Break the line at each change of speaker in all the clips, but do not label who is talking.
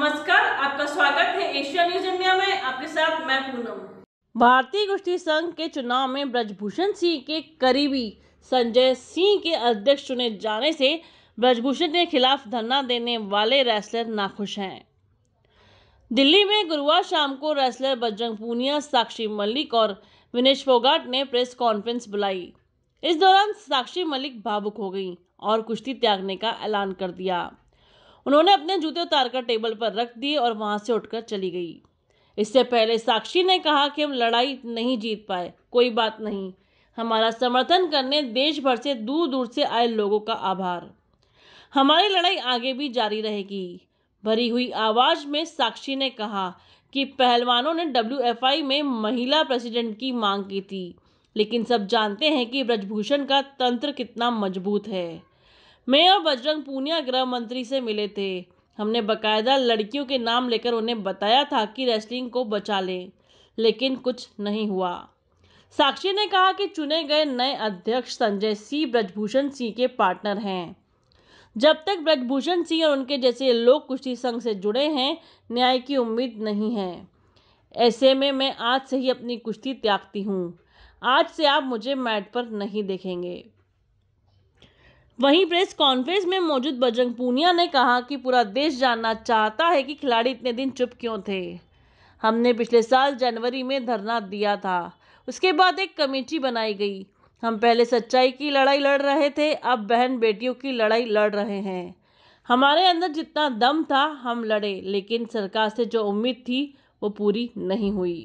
नमस्कार आपका स्वागत है एशिया न्यूज इंडिया में आपके साथ मैं पूनम भारतीय गोष्ठी संघ के चुनाव में ब्रजभूषण सिंह के करीबी संजय सिंह के अध्यक्ष चुने जाने से ब्रजभूषण के खिलाफ धरना देने वाले रेसलर नाखुश हैं दिल्ली में गुरुवार शाम को रेसलर बजरंग पूनिया साक्षी मलिक और विनेश फोगाट ने प्रेस कॉन्फ्रेंस बुलाई इस दौरान साक्षी मलिक भावुक हो गई और कुश्ती त्यागने का ऐलान कर दिया उन्होंने अपने जूते उतारकर टेबल पर रख दिए और वहाँ से उठकर चली गई इससे पहले साक्षी ने कहा कि हम लड़ाई नहीं जीत पाए कोई बात नहीं हमारा समर्थन करने देश भर से दूर दूर से आए लोगों का आभार हमारी लड़ाई आगे भी जारी रहेगी भरी हुई आवाज़ में साक्षी ने कहा कि पहलवानों ने डब्ल्यू में महिला प्रेसिडेंट की मांग की थी लेकिन सब जानते हैं कि ब्रजभूषण का तंत्र कितना मजबूत है मैं और बजरंग पूनिया गृह मंत्री से मिले थे हमने बकायदा लड़कियों के नाम लेकर उन्हें बताया था कि रेसलिंग को बचा लें लेकिन कुछ नहीं हुआ साक्षी ने कहा कि चुने गए नए अध्यक्ष संजय सिंह ब्रजभूषण सिंह के पार्टनर हैं जब तक ब्रजभूषण सिंह और उनके जैसे लोग कुश्ती संघ से जुड़े हैं न्याय की उम्मीद नहीं है ऐसे में मैं आज से ही अपनी कुश्ती त्यागती हूँ आज से आप मुझे मैट पर नहीं देखेंगे वहीं प्रेस कॉन्फ्रेंस में मौजूद बजरंग पूनिया ने कहा कि पूरा देश जानना चाहता है कि खिलाड़ी इतने दिन चुप क्यों थे हमने पिछले साल जनवरी में धरना दिया था उसके बाद एक कमेटी बनाई गई हम पहले सच्चाई की लड़ाई लड़ रहे थे अब बहन बेटियों की लड़ाई लड़ रहे हैं हमारे अंदर जितना दम था हम लड़े लेकिन सरकार से जो उम्मीद थी वो पूरी नहीं हुई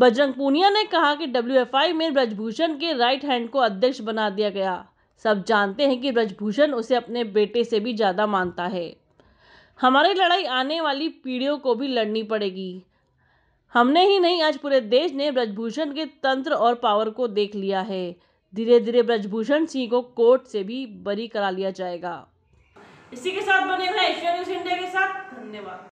बजरंग पूनिया ने कहा कि डब्ल्यू में ब्रजभूषण के राइट हैंड को अध्यक्ष बना दिया गया सब जानते हैं कि ब्रजभूषण उसे अपने बेटे से भी ज़्यादा मानता है हमारी लड़ाई आने वाली पीढ़ियों को भी लड़नी पड़ेगी हमने ही नहीं आज पूरे देश ने ब्रजभूषण के तंत्र और पावर को देख लिया है धीरे धीरे ब्रजभूषण सिंह को कोर्ट से भी बरी करा लिया जाएगा इसी के साथ बने रहे एशिया न्यूज इंडिया के साथ धन्यवाद